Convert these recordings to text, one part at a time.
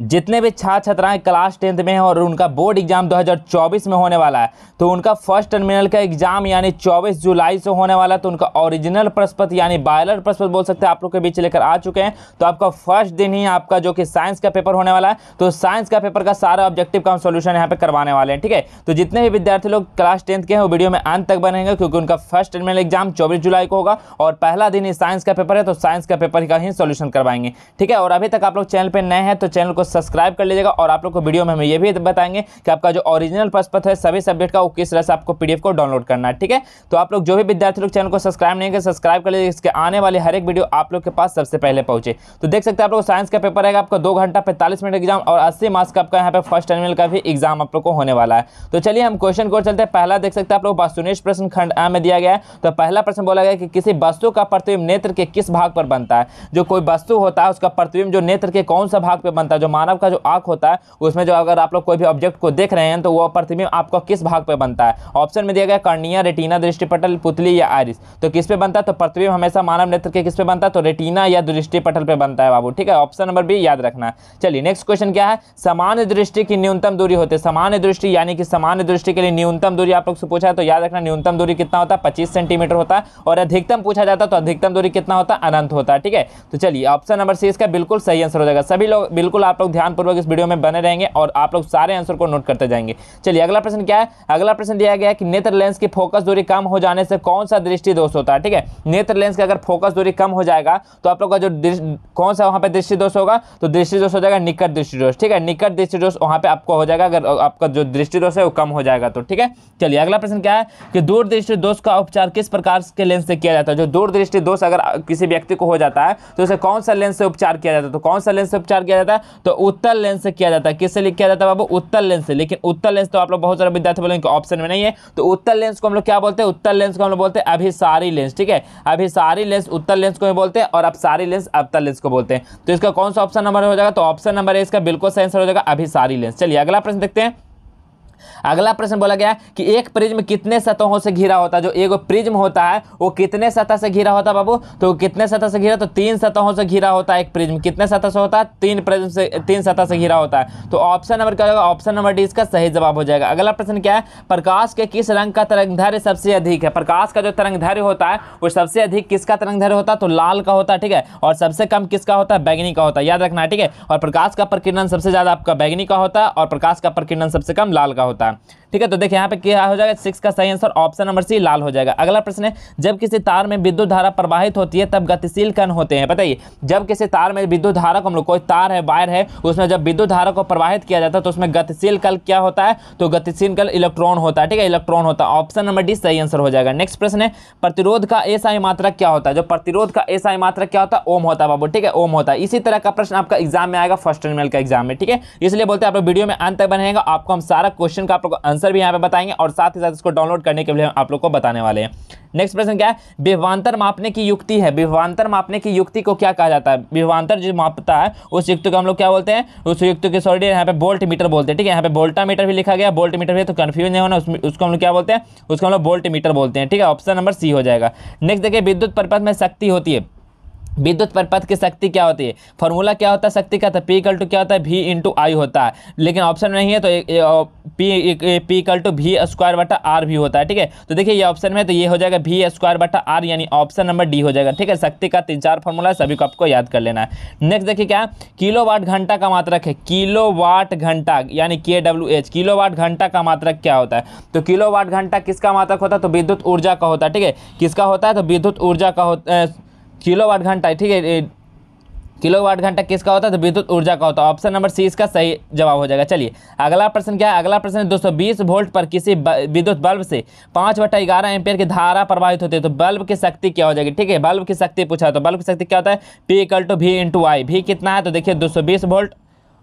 जितने भी छात्र छात्राएं क्लास टेंथ में हैं और उनका बोर्ड एग्ज़ाम 2024 में होने वाला है तो उनका फर्स्ट टर्मिनल का एग्ज़ाम यानी 24 जुलाई से होने वाला है तो उनका ओरिजिनल प्रश्नपत्र यानी बायलर प्रश्नपत्र बोल सकते हैं आप लोग के बीच लेकर आ चुके हैं तो आपका फर्स्ट दिन ही आपका जो कि साइंस का पेपर होने वाला है तो साइंस का पेपर का सारा ऑब्जेक्टिव का हम सोल्यूशन यहाँ पर करवाने वाले हैं ठीक है तो जितने भी विद्यार्थी लोग क्लास टेंथ के हैं वो वीडियो में अंत तक बनेंगे क्योंकि उनका फर्स्ट टर्मिनल एग्ज़ाम चौबीस जुलाई को होगा और पहला दिन ही साइंस का पेपर है तो साइंस का पेपर का ही सोल्यूशन करवाएंगे ठीक है और अभी तक आप लोग चैनल पर नए हैं तो चैनल को सब्सक्राइब कर लीजिएगा और आप लोग को वीडियो में हमें यह भी बताएंगे कि आपका जो ओरिजिनल प्रश्न है सभी सब्जेक्ट का वो किस तरह से आपको पीडीएफ को डाउनलोड करना है ठीक है तो आप लोग जो भी विद्यार्थी लोग चैनल को सब्सक्राइब नहीं कर सब्सक्राइब कर लीजिए इसके आने वाले हर एक वीडियो आप लोग के पास सबसे पहले पहुंचे तो देख सकते हैं आप लोग साइंस का पेपर है आपका दो घंटा पैंतालीस मिनट एग्जाम और अस्सी मार्क्स का आपका यहाँ पर फर्स्ट टर्मिनल का भी एग्जाम आप लोग को होने वाला है तो चलिए हम क्वेश्चन को चलते हैं पहला देख सकते हैं आप लोग वास्तुनिष्ठ प्रश्न खंड आ में दिया गया है तो पहला प्रश्न बोला गया कि किसी वस्तु का प्रतिबिंब नेत्र के किस भाग पर बनता है जो कोई वस्तु होता है उसका प्रतिबिंब जो नेत्र के कौन सा भाग पर बनता है जो मानव का जो आंख होता है उसमें जो अगर आप लोग कोई भी ऑब्जेक्ट को देख रहे हैं तो वो प्रतिबिंब आपको किस भाग पर बनता है ऑप्शन में दिया गया कर्णिया रेटिना दृष्टिपटल पुतली या आयरिस तो किस पे बनता है तो प्रतिबिंब हमेशा मानव नेत्र के किस पे बनता है तो रेटिना या दृष्टिपटल पर बनता है बाबू ठीक है ऑप्शन नंबर बी याद रखना चलिए नेक्स्ट क्वेश्चन क्या है सामान्य दृष्टि की न्यूनतम दूरी होती है सामान्य दृष्टि यानी कि सामान्य दृष्टि के लिए न्यूनतम दूरी आप लोग से पूछा है तो याद रखना न्यूनतम दूरी कितना होता है पच्चीस सेंटीमीटर होता है और अधिकतम पूछा जाता है तो अधिकतम दूरी कितना होता है अनंत होता है ठीक है तो चलिए ऑप्शन नंबर सी इसका बिल्कुल सही आंसर हो जाएगा सभी लोग बिल्कुल आप लोग ध्यानपूर्वक इस वीडियो में बने रहेंगे और आप लोग सारे आंसर को नोट करते जाएंगे चलिए अगला प्रश्न क्या है अगला प्रश्न दिया गया कि नेत्र लेंस की फोकस दूरी कम हो जाने से कौन सा दृष्टि दोष होता है ठीक है नेत्र लेंस का अगर फोकस दूरी कम हो जाएगा तो आप लोग का जो कौन सा वहाँ पर दृष्टि दोष होगा तो दृष्टि दोष हो जाएगा निकट दृष्टि दोष ठीक है निकट दृष्टि दोष वहाँ पर आपको हो जाएगा अगर आपका जो दृष्टि दोष है वो कम हो जाएगा तो ठीक है चलिए अगला प्रश्न क्या है कि दूरदृष्टि दोष का उपचार किस प्रकार के लेंस से किया जाता है जो दूरदृष्टि दोष अगर किसी व्यक्ति को हो जाता है तो उसे कौन सा लेंस से उपचार किया जाता है तो कौन सा लेंस से उपचार किया जाता है तो उत्तर लेंस से किया जाता है किससे किया जाता है बाबू उत्तर लेंस से लेकिन उत्तर लेंस तो आप लोग बहुत सारे विद्यार्थी बोलेंगे कि ऑप्शन में नहीं है तो उत्तर लेंस को हम लोग क्या बोलते हैं उत्तर लेंस को हम लोग बोलते हैं अभिसारी लेंस ठीक है अभिसारी लेंस उत्तर लेंस को भी बोलते हैं और अब सारी लेंस अवतर लेंस को बोलते हैं तो इसका कौन सा ऑप्शन नंबर हो जाएगा तो ऑप्शन नंबर है इसका बिल्कुल सही आंसर हो जाएगा अभिसारी लेंस चलिए अगला प्रश्न देखते हैं अगला प्रश्न बोला गया कि एक प्रिज्म कितने सतहों से घिरा होता है जो एक प्रिज्म होता है वो कितने सतह से घिरा होता है बाबू तो कितने सतह से घिरा तो तीन सतहों से घिरा होता है एक प्रिज्म कितने सतह से होता है तीन प्रिज्म से तीन सतह से घिरा होता है तो ऑप्शन नंबर क्या होगा ऑप्शन नंबर डी इसका सही जवाब हो जाएगा अगला प्रश्न क्या है प्रकाश के किस रंग का तरंगधैर्य सबसे अधिक है प्रकाश का जो तरंगधैर्य होता है वो सबसे अधिक किसका तरंगधैर्य होता है तो लाल का होता है ठीक है और सबसे कम किसका होता है बैगनी का होता है याद रखना ठीक है और प्रकाश का प्रकीर्णन सबसे ज़्यादा आपका बैगनी का होता है और प्रकाश का प्रकीर्णन सबसे कम लाल का होता ठीक है तो देखिए यहाँ पे क्या हो जाएगा सिक्स का सही आंसर ऑप्शन नंबर सी लाल हो जाएगा अगला प्रश्न है जब किसी तार में विद्युत धारा प्रवाहित होती है तब गतिशील कण होते हैं बताइए जब किसी तार में विद्युत धारा को हम लोग कोई तार है वायर है उसमें जब विद्युत धारा को प्रवाहित किया जाता है तो उसमें गतिशील कल क्या होता है तो गतिशील कल इलेक्ट्रॉन होता है ठीक है इलेक्ट्रॉन होता है ऑप्शन नंबर डी सही आंसर हो जाएगा नेक्स्ट प्रश्न है प्रतिरोध का एसआई मात्रा क्या होता है जो प्रतिरोध का एसआई मात्रा क्या होता है ओम होता है बाबू ठीक है ओम होता है इसी तरह का प्रश्न आपका एग्जाम में आएगा फर्स्ट टर्मिनल का एग्जाम में ठीक है इसलिए बोलते हैं आप लोग वीडियो में अंत तक बनेगा आपको हम सारा क्वेश्चन का आप आंसर आंसर भी यहाँ पे बताएंगे और साथ ही साथ इसको डाउनलोड करने के लिए आप लोग को बताने वाले हैं नेक्स्ट प्रश्न क्या है विवान्तर मापने की युक्ति है विवान्तर मापने की युक्ति को क्या कहा जाता है विवान्तर जो मापता है उस युक्ति को हम लोग क्या बोलते हैं उस युक्ति के सॉरी यहाँ पे बोल्ट मीटर बोलते हैं ठीक है यहाँ पे बोल्टा मीटर भी लिखा गया बोल्ट मीटर भी तो कन्फ्यूज नहीं होना उसको हम लोग क्या बोलते हैं उसको हम लोग बोल्ट मीटर बोलते हैं ठीक है ऑप्शन नंबर सी हो जाएगा नेक्स्ट देखिए विद्युत परिपथ में शक्ति होती है विद्युत परिपथ की शक्ति क्या होती है फॉर्मूला क्या होता है शक्ति का तो पी इकल टू क्या होता है भी इंटू आई होता है लेकिन ऑप्शन नहीं है तो A, A, P P equal to V square बटा आर भी होता है ठीक है तो देखिए ये ऑप्शन में तो ये हो जाएगा भी स्क्वायर बटा आर यानी ऑप्शन नंबर डी हो जाएगा ठीक है शक्ति का तीन चार फॉर्मूला सभी को आपको याद कर लेना है नेक्स्ट देखिए क्या किलो वाट घंटा का मात्रक है किलो वाट घंटा यानी के डब्ल्यू एच किलो वाट घंटा का मात्रक क्या होता है तो किलो वाट घंटा किसका मात्रक होता है तो विद्युत ऊर्जा का होता है ठीक है किसका होता है तो विद्युत ऊर्जा का होता किलोवाट घंटा ठीक है किलोवाट घंटा किसका होता है तो विद्युत ऊर्जा का होता है ऑप्शन नंबर सी इसका सही जवाब हो जाएगा चलिए अगला प्रश्न क्या है अगला प्रश्न है बीस वोल्ट पर किसी विद्युत बल्ब से पाँच बटा ग्यारह एम्पियर की धारा प्रभावित होती है तो बल्ब की शक्ति क्या हो जाएगी ठीक है बल्ब की शक्ति पूछा तो बल्ब की शक्ति क्या होता है P equal to V into I भी कितना है तो देखिए दो वोल्ट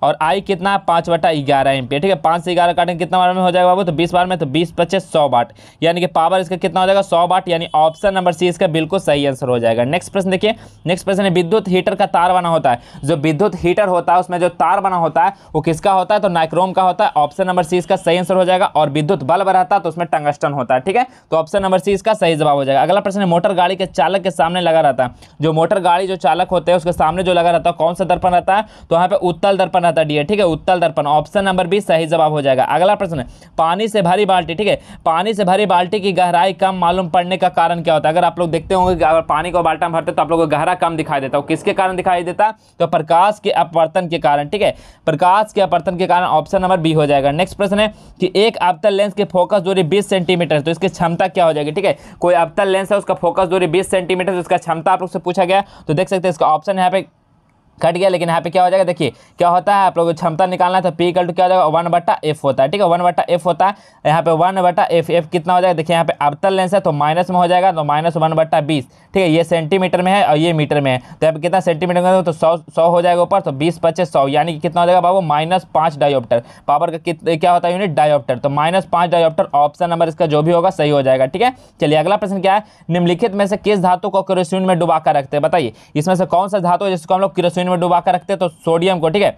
और आई कितना है पाँच बटा ग्यारह एम ठीक है पाँच से ग्यारह काटेंगे कितना बार में हो जाएगा बाबू तो बीस बार में तो बीस पच्चीस सौ बाट यानी कि पावर इसका कितना हो जाएगा सौ बाट यानी ऑप्शन नंबर सी इसका बिल्कुल सही आंसर हो जाएगा नेक्स्ट प्रश्न देखिए नेक्स्ट प्रश्न है विद्युत हीटर का तार बना होता है जो विद्युत हीटर होता है उसमें जो तार बना होता है वो किसका होता है तो नाइक्रोम का होता है ऑप्शन नंबर सी इसका सही आंसर हो जाएगा और विद्युत बल्ब रहता है तो उसमें टंगस्टन होता है ठीक है तो ऑप्शन नंबर सी इसका सही जवाब हो जाएगा अगला प्रश्न है मोटर गाड़ी के चालक के सामने लगा रहता है जो मोटर गाड़ी जो चालक होते हैं उसके सामने जो लगा रहता है कौन सा दर्पण रहता है तो यहाँ पे उत्तल दर्पण खाता डी ठीक है उत्तल दर्पण ऑप्शन नंबर बी सही जवाब हो जाएगा अगला प्रश्न है पानी से भरी बाल्टी ठीक है पानी से भरी बाल्टी की गहराई कम मालूम पड़ने का कारण क्या होता है अगर आप लोग देखते होंगे अगर पानी को बाल्टा में भरते तो आप लोग को गहरा कम दिखाई देता हो किसके कारण दिखाई देता तो प्रकाश के अपवर्तन के कारण ठीक है प्रकाश के अपवर्तन के कारण ऑप्शन नंबर बी हो जाएगा नेक्स्ट प्रश्न है कि एक अवतल लेंस की फोकस दूरी बीस सेंटीमीटर तो इसकी क्षमता क्या हो जाएगी ठीक है कोई अवतल लेंस है उसका फोकस दूरी बीस सेंटीमीटर उसका तो क्षमता आप लोग से पूछा गया तो देख सकते हैं इसका ऑप्शन यहाँ पे कट गया लेकिन यहाँ पे क्या हो जाएगा देखिए क्या होता है आप लोगों को क्षमता निकालना है तो पी कल टू क्या हो जाएगा वन बट्टा एफ होता है ठीक है वन बटा एफ होता है यहाँ पे वन बटा एफ एफ कितना हो जाएगा देखिए यहाँ पे अबतल लेंस है तो माइनस में हो जाएगा तो माइनस वन बटा बीस ठीक है ये सेंटीमीटर में है और ये मीटर में है तो यहाँ पे कितना सेंटीमीटर में तो सौ सौ हो जाएगा ऊपर तो बीस पच्चीस सौ यानी कि कितना हो जाएगा बाबू माइनस पाँच डायोप्टर पावर का क्या होता है यूनिट डायोप्टर तो माइनस पाँच डायोप्टर ऑप्शन नंबर इसका जो भी होगा सही हो जाएगा ठीक है चलिए अगला प्रश्न क्या है निम्नलिखित में से किस धातु को क्रोसिन में डुबा रखते हैं बताइए इसमें से कौन सा धातु जिसको हम लोग क्रोसिन में डुबा कर रखते हैं तो सोडियम को ठीक है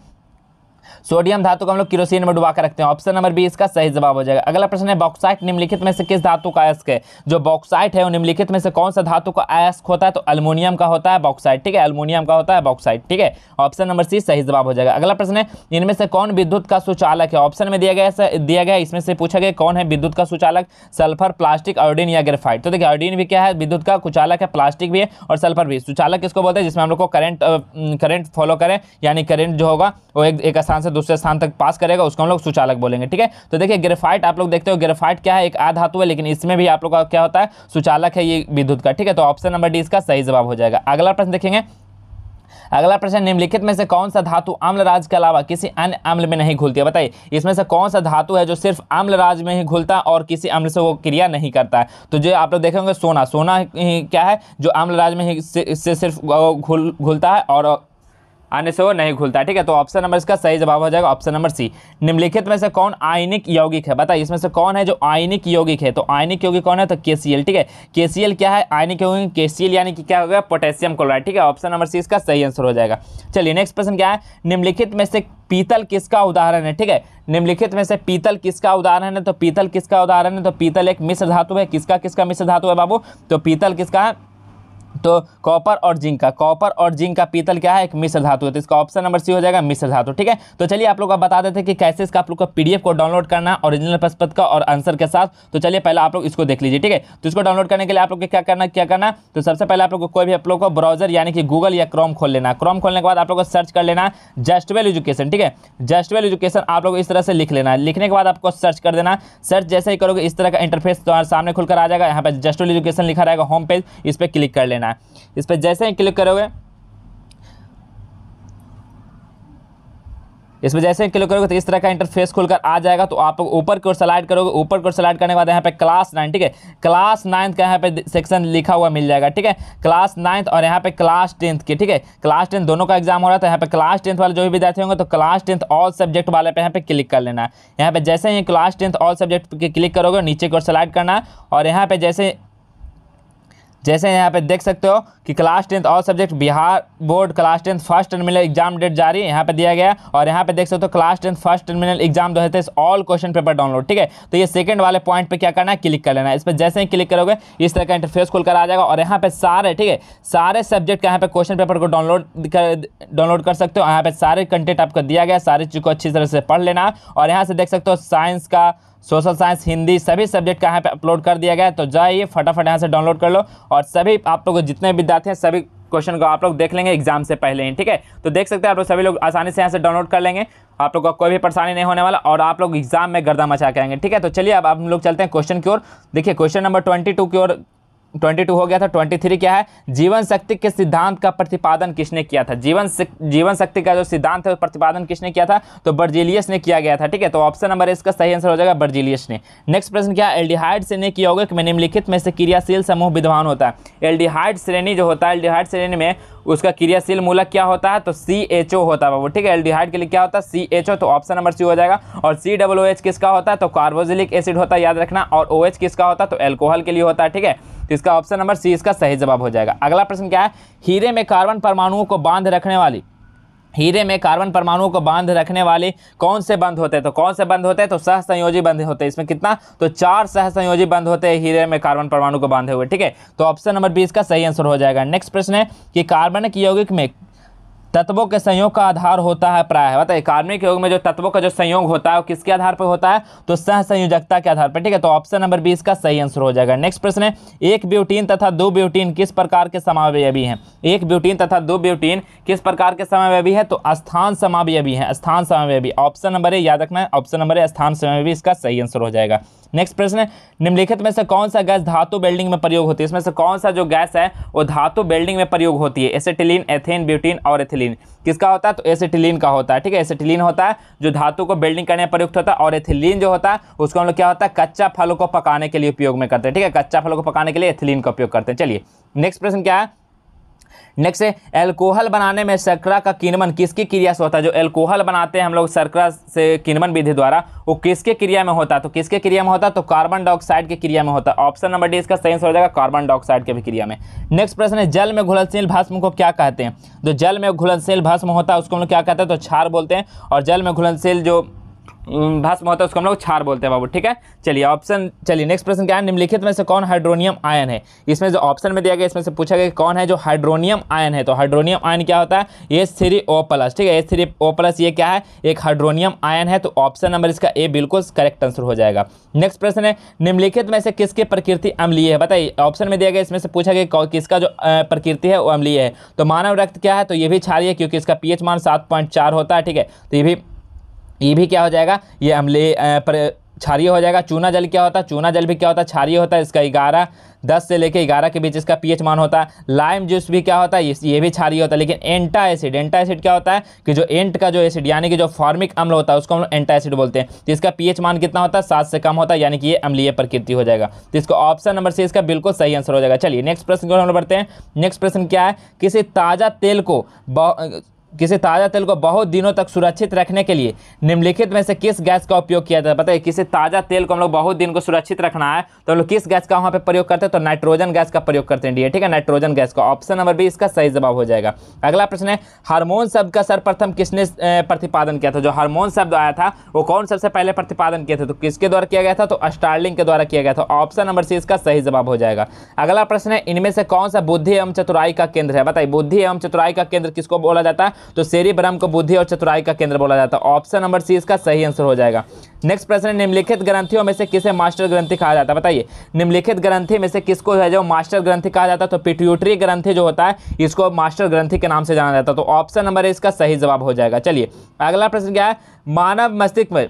सोडियम धातु को हम लोग किरोसिन में डुबा कर रखते हैं ऑप्शन नंबर बी इसका सही जवाब हो जाएगा अगला प्रश्न है बॉक्साइट निम्नलिखित में से किस धातु का अयस्क है जो बॉक्साइट है वो निम्नलिखित में से कौन सा धातु का अयस्क होता है तो अल्मोनियम का होता है बॉक्साइट ठीक है अल्मोनियम का होता है बॉक्साइट ठीक है ऑप्शन नंबर सी सही जवाब हो जाएगा अगला प्रश्न है इनमें से कौन विद्युत का सुचालक है ऑप्शन में दिया गया दिया गया इसमें से पूछा गया कौन है विद्युत का सुचालक सल्फर प्लास्टिक ऑर्डिन या ग्रेफाइट तो देखिए ऑर्डिन भी क्या है विद्युत का कुचालक है प्लास्टिक भी है और सल्फर भी सुचालक किसको बोलते हैं जिसमें हम लोग को करंट करंट फॉलो करें यानी करंट जो होगा वो एक आसान स्थान से दूसरे स्थान तक पास करेगा उसको हम लोग सुचालक बोलेंगे ठीक है तो देखिए ग्रेफाइट आप लोग देखते हो ग्रेफाइट क्या है एक आधातु है लेकिन इसमें भी आप लोग का क्या होता है सुचालक है ये विद्युत का ठीक है तो ऑप्शन नंबर डी इसका सही जवाब हो जाएगा अगला प्रश्न देखेंगे अगला प्रश्न निम्नलिखित में से कौन सा धातु आम्ल राज के अलावा किसी अन्य अम्ल में नहीं घुलती है बताइए इसमें से कौन सा धातु है जो सिर्फ आम्ल राज में ही घुलता और किसी अम्ल से वो क्रिया नहीं करता है तो जो आप लोग देखेंगे सोना सोना ही क्या है जो आम्ल राज में ही से, से सिर्फ घुल घुलता है और आने से वो नहीं घुलता ठीक है तो ऑप्शन नंबर इसका सही जवाब हो जाएगा ऑप्शन नंबर सी निम्नलिखित में से कौन आयनिक यौगिक है बताइए इसमें से कौन है जो आयनिक यौगिक है तो आयनिक यौगिक कौन है तो के ठीक है के क्या है आयनिक यौगिक के यानी कि क्या हो गया पोटेशियम क्लोराइड ठीक है ऑप्शन नंबर सी इसका सही आंसर हो जाएगा चलिए नेक्स्ट प्रश्न क्या है निम्नलिखित में से पीतल किसका उदाहरण है ठीक है निम्नलिखित में से पीतल किसका उदाहरण है तो पीतल किसका उदाहरण है तो पीतल एक मिश्र धातु है किसका किसका मिश्र धातु है बाबू तो पीतल किसका है तो कॉपर और जिंक का कॉपर और जिंक का पीतल क्या है एक मिश्र धातु है तो इसका ऑप्शन नंबर सी हो जाएगा मिश्र धातु ठीक है तो चलिए आप लोग का बता देते हैं कि कैसे इसका आप लोग का पीडीएफ को डाउनलोड करना ओरिजिनल पशुपत का और आंसर के साथ तो चलिए पहले आप लोग इसको देख लीजिए ठीक है तो इसको डाउनलोड करने के लिए आप लोग क्या करना क्या करना तो सबसे पहले आप लोग कोई भी आप लोग को ब्राउजर यानी कि गूगल या क्रोम खोल लेना क्रोम खोलने के बाद आप लोग सर्च कर लेना जस्टवेल एजुकेशन ठीक है जस्टवेल एजुकेशन आप लोग इस तरह से लिख लेना लिखने के बाद आपको सर्च कर देना सर्च जैसे ही करोगे इस तरह का इंटरफेस तुम्हारे सामने खुलकर आ जाएगा यहाँ पर जस्टवेल एजुकेशन लिखा रहेगा होम पेज इस पर क्लिक कर लेना है इस पर जैसे ही क्लिक करोगे इसमें जैसे ही क्लिक करोगे तो इस तरह का इंटरफेस खुलकर आ जाएगा तो आप ऊपर की ओर स्लाइड करोगे ऊपर की ओर स्लाइड करने के बाद यहाँ पे क्लास नाइन ठीक है क्लास नाइन्थ का यहाँ पे सेक्शन लिखा हुआ मिल जाएगा ठीक है क्लास नाइन्थ और यहाँ पे क्लास टेंथ की ठीक है क्लास टेंथ दोनों का एग्जाम हो रहा था तो यहाँ पे क्लास टेंथ वाले जो भी विद्यार्थी होंगे तो क्लास टेंथ ऑल सब्जेक्ट वाले पे यहाँ पे क्लिक कर लेना है यहाँ पे जैसे ही क्लास टेंथ ऑल सब्जेक्ट पर क्लिक करोगे नीचे की ओर स्लाइड करना है और यहाँ पे जैसे जैसे यहाँ पे देख सकते हो कि क्लास टेंथ और subject Bihar board class tenth first terminal exam date जारी यहाँ पे दिया गया और यहाँ पे देख सकते हो तो class tenth first terminal exam दो हज़ार ऑल क्वेश्चन पेपर डाउनलोड ठीक है तो ये सेकंड वाले पॉइंट पे क्या करना है क्लिक कर लेना है इस पर जैसे ही क्लिक करोगे इस तरह का इंटरफेस खुल कर आ जाएगा और यहाँ पे सारे ठीक है सारे सब्जेक्ट का यहाँ पे क्वेश्चन पेपर को डाउनलोड कर डाउनलोड कर सकते हो यहाँ पे सारे कंटेंट आपको दिया गया सारी चीज़ को अच्छी तरह से पढ़ लेना और यहाँ से देख सकते हो साइंस का सोशल साइंस हिंदी सभी सब्जेक्ट का यहाँ पे अपलोड कर दिया गया है तो जाइए फटाफट यहाँ से डाउनलोड कर लो और सभी आप लोगों को जितने भी विद्यार्थी हैं सभी क्वेश्चन को आप लोग देख लेंगे एग्जाम से पहले ही ठीक है तो देख सकते हैं आप लोग सभी लोग आसानी से यहाँ से डाउनलोड कर लेंगे आप लोग का कोई भी परेशानी नहीं होने वाला और आप लोग एग्जाम में गर्दा मचा के आएंगे ठीक है तो चलिए अब हम लोग चलते हैं क्वेश्चन की ओर देखिए क्वेश्चन नंबर ट्वेंटी टू की ओर 22 हो गया था 23 क्या है जीवन शक्ति के सिद्धांत का प्रतिपादन किसने किया था जीवन जीवन शक्ति का जो सिद्धांत है प्रतिपादन किसने किया था तो बर्जिलियस ने किया गया था ठीक है तो ऑप्शन नंबर इसका सही आंसर हो जाएगा बर्जिलियस ने नेक्स्ट प्रश्न क्या एल्डिहाइड से ने किया होगा कि निम्नलिखित में से क्रियाशील समूह विद्वान होता है एल्डिहाइड श्रेणी जो होता है एल्डिहाइड श्रेणी में उसका क्रियाशील मूलक क्या होता है तो सी एच ओ होता है वो ठीक है एल्डिहाइड के लिए क्या होता है सी एच ओ तो ऑप्शन नंबर सी हो जाएगा और सी डब्लो एच किसका होता है तो कार्बोजिलिक एसिड होता है याद रखना और ओ एच किसका होता है तो एल्कोहल के लिए होता है ठीक है तो इसका ऑप्शन नंबर सी इसका सही जवाब हो जाएगा अगला प्रश्न क्या है हीरे में कार्बन परमाणुओं को बांध रखने वाली हीरे में कार्बन परमाणुओं को बांध रखने वाले कौन से बंध होते हैं तो कौन से बंध होते हैं तो सहसंयोजी बंध होते हैं इसमें कितना तो चार सहसंयोजी बंध होते हैं हीरे में कार्बन परमाणु को बांधे हुए ठीक है तो ऑप्शन नंबर बीस का सही आंसर हो जाएगा नेक्स्ट प्रश्न है कि कार्बनिक यौगिक में तत्वों के संयोग का आधार होता है प्राय बताइए कार्मिक योग में जो तत्वों का जो संयोग होता है वो किसके आधार पर होता है तो सह संयोजकता के आधार पर ठीक है तो ऑप्शन नंबर बीस का सही आंसर हो जाएगा नेक्स्ट प्रश्न है एक ब्यूटीन तथा दो ब्यूटीन किस प्रकार के समावय भी हैं एक ब्यूटीन तथा दो ब्यूटीन किस प्रकार के समावय भी है तो स्थान समावय भी है स्थान समावय भी ऑप्शन नंबर ए याद रखना है ऑप्शन नंबर ए स्थान समावय भी इसका सही आंसर हो जाएगा नेक्स्ट प्रश्न है निम्नलिखित में से कौन सा गैस धातु बेल्डिंग में प्रयोग होती है इसमें से कौन सा जो गैस है वो धातु बेल्डिंग में प्रयोग होती है एसेटिलीन एथेन ब्यूटीन और एथिलीन एसिटिलीन किसका होता है तो एसिटिलीन का होता है ठीक है एसिटिलीन होता है जो धातु को बिल्डिंग करने में प्रयुक्त होता है और एथिलीन जो होता है उसको हम लोग क्या होता है कच्चा फलों को पकाने के लिए उपयोग में करते हैं ठीक है कच्चा फलों को पकाने के लिए एथिलीन का उपयोग करते हैं चलिए नेक्स्ट प्रश्न क्या है नेक्स्ट है एल्कोहल बनाने में शर्करा का किनमन किसकी क्रिया से होता है जो एल्कोहल बनाते हैं हम लोग शर्करा से किनमन विधि द्वारा वो किसके क्रिया में होता है तो किसके क्रिया में होता है तो कार्बन डाइऑक्साइड की क्रिया में होता है ऑप्शन नंबर डी इसका सही आंसर हो जाएगा कार्बन डाइऑक्साइड के भी क्रिया में नेक्स्ट प्रश्न है जल में घुलनशील भस्म को क्या कहते हैं जो तो जल में घुलनशील भस्म होता है उसको हम लोग क्या कहते हैं तो क्षार बोलते हैं और जल में घुलनशील जो भाषा होता है उसको हम लोग छार बोलते हैं बाबू ठीक है चलिए ऑप्शन चलिए नेक्स्ट प्रश्न क्या है निम्नलिखित में से कौन हाइड्रोनियम आयन है इसमें जो ऑप्शन में दिया गया इसमें से पूछा गया कौन है जो हाइड्रोनियम आयन है तो हाइड्रोनियम आयन क्या होता है एस थ्री ओ प्लस ठीक है एस थ्री ओ प्लस ये क्या है एक हाइड्रोनियम आयन है तो ऑप्शन नंबर इसका ए बिल्कुल करेक्ट आंसर हो जाएगा नेक्स्ट प्रश्न है निम्नलिखित में से किसकी प्रकृति अम्लीय है बताइए ऑप्शन में दिया गया इसमें से पूछा गया किसका जो प्रकृति है वो अम्लीय है तो मानव रक्त क्या है तो ये भी है क्योंकि इसका पीएच मान सात होता है ठीक है तो ये भी ये भी क्या हो जाएगा ये अम्ले पर क्षारीय हो जाएगा चूना जल क्या होता है चूना जल भी क्या होता है क्षारीय होता है इसका ग्यारह दस से लेकर ग्यारह के बीच इसका पीएच मान होता है लाइम जूस भी क्या होता है ये भी क्षारीय होता है लेकिन एंटा एसिड एंटा एसिड क्या होता है कि जो एंट का जो एसिड यानी कि जो फॉर्मिक अम्ल होता है उसको हम लोग एंटा एसिड बोलते हैं तो इसका पीएच मान कितना होता है सात से कम होता है यानी कि ये अम्लीय प्रकृति हो जाएगा तो इसको ऑप्शन नंबर सी इसका बिल्कुल सही आंसर हो जाएगा चलिए नेक्स्ट प्रश्न को हम बढ़ते हैं नेक्स्ट प्रश्न क्या है किसी ताज़ा तेल को किसी ताज़ा तेल को बहुत दिनों तक सुरक्षित रखने के लिए निम्नलिखित में से किस गैस का उपयोग किया जाता है बताइए किसी ताज़ा तेल को हम लोग बहुत दिन को सुरक्षित रखना है तो हम लोग किस गैस का वहाँ पे प्रयोग करते हैं तो नाइट्रोजन गैस का प्रयोग करते हैं डी ठीक है नाइट्रोजन गैस का ऑप्शन नंबर बी इसका सही जवाब हो जाएगा अगला प्रश्न है हारमोन शब्द का सर्वप्रथम किसने प्रतिपादन किया था जो हार्मोन शब्द आया था वो कौन सबसे पहले प्रतिपादन किया था तो किसके द्वारा किया गया था तो स्टार्लिंग के द्वारा किया गया था ऑप्शन नंबर सी इसका सही जवाब हो जाएगा अगला प्रश्न है इनमें से कौन सा बुद्धि एवं चतुराई का केंद्र है बताइए बुद्धि एवं चतुराई का केंद्र किसको बोला जाता है तो ब्रह्म को बुद्धि और चतुराई का केंद्र बोला जाता है ऑप्शन नंबर सी इसका सही आंसर हो जाएगा नेक्स्ट प्रश्न है निम्नलिखित ग्रंथियों में से किसे मास्टर ग्रंथि कहा जाता है बताइए निम्नलिखित ग्रंथि में से किसको है जो मास्टर ग्रंथि कहा जाता है तो पिट्यूटरी ग्रंथि जो होता है इसको मास्टर ग्रंथि के नाम से जाना जाता है तो ऑप्शन नंबर इसका सही जवाब हो जाएगा चलिए अगला प्रश्न क्या है मानव मस्तिष्क में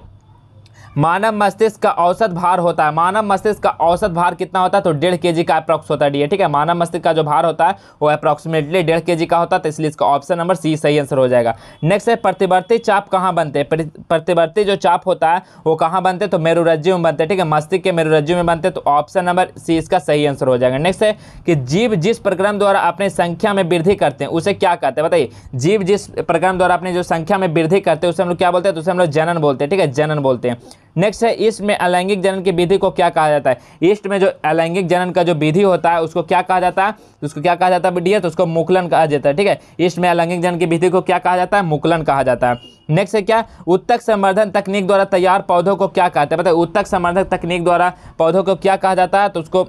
मानव मस्तिष्क का औसत भार होता है मानव मस्तिष्क का औसत भार कितना होता है तो डेढ़ के का अप्रॉक्स होता है डी ठीक है मानव मस्तिष्क का जो भार होता है वो अप्रोक्सीमेटली डेढ़ के का होता है तो इसलिए इसका ऑप्शन नंबर सी सही आंसर हो जाएगा नेक्स्ट है प्रतिवर्ती चाप कहाँ बनते हैं प्रतिवर्ती जो चाप होता है वो कहाँ बनते तो मेरुरज्जी में बनते हैं ठीक है मस्तिष्क के मेरुरज्जी में बनते तो ऑप्शन नंबर सी इसका सही आंसर हो जाएगा नेक्स्ट है कि जीव जिस प्रक्रम द्वारा अपने संख्या में वृद्धि करते हैं उसे क्या कहते हैं बताइए जीव जिस प्रक्रम द्वारा अपने जो संख्या में वृद्धि करते हैं उसे हम लोग क्या बोलते हैं तो उसे हम लोग जनन बोलते हैं ठीक है जनन बोलते हैं नेक्स्ट है ईस्ट में अलैंगिक जनन की विधि को क्या कहा जाता है ईस्ट में जो अलैंगिक जनन का जो विधि होता है उसको क्या कहा जाता है तो उसको क्या कहा जाता है डियर तो उसको मुकलन कहा जाता है ठीक है ईस्ट में अलैंगिक जनन की विधि को क्या कहा जाता है मुकलन कहा जाता है नेक्स्ट है क्या उत्तक संवर्धन तकनीक द्वारा तैयार पौधों को क्या कहते हैं बताए उत्तक संवर्धन तकनीक द्वारा पौधों को क्या कहा जाता है तो उसको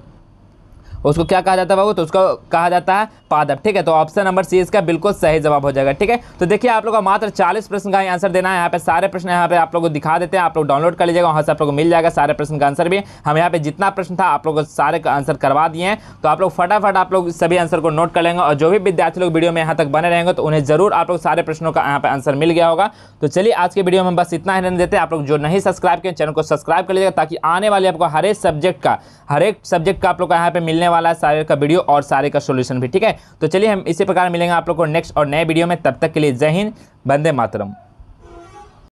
उसको क्या कहा जाता है बाबू तो उसको कहा जाता है पादप ठीक है तो ऑप्शन नंबर सी इसका बिल्कुल सही जवाब हो जाएगा ठीक है तो देखिए आप लोगों को मात्र चालीस प्रश्न का आंसर देना है यहाँ पे सारे प्रश्न यहाँ पे आप लोग को दिखा देते हैं आप लोग डाउनलोड कर लीजिएगा वहाँ से आप लोग को मिल जाएगा सारे प्रश्न का आंसर भी हम यहाँ पे जितना प्रश्न था आप लोग को सारे का आंसर करवा दिए हैं तो आप लोग फटाफट आप लोग सभी आंसर को नोट कर लेंगे और जो भी विद्यार्थी लोग वीडियो में यहाँ तक बने रहेंगे तो उन्हें जरूर आप लोग सारे प्रश्नों का यहाँ पे आंसर मिल गया होगा तो चलिए आज के वीडियो में बस इतना ही रहने देते हैं आप लोग जो नहीं सब्सक्राइब किए चैनल को सब्सक्राइब कर लीजिएगा ताकि आने वाले आपको हर एक सब्जेक्ट का हर एक सब्जेक्ट का आप लोग को यहाँ पे मिलने वाला है सारे का वीडियो और सारे का सोल्यूशन भी ठीक है तो चलिए हम इसी प्रकार मिलेंगे आप लोग को नेक्स्ट और नए वीडियो में तब तक के लिए जय हिंद बंदे मातरम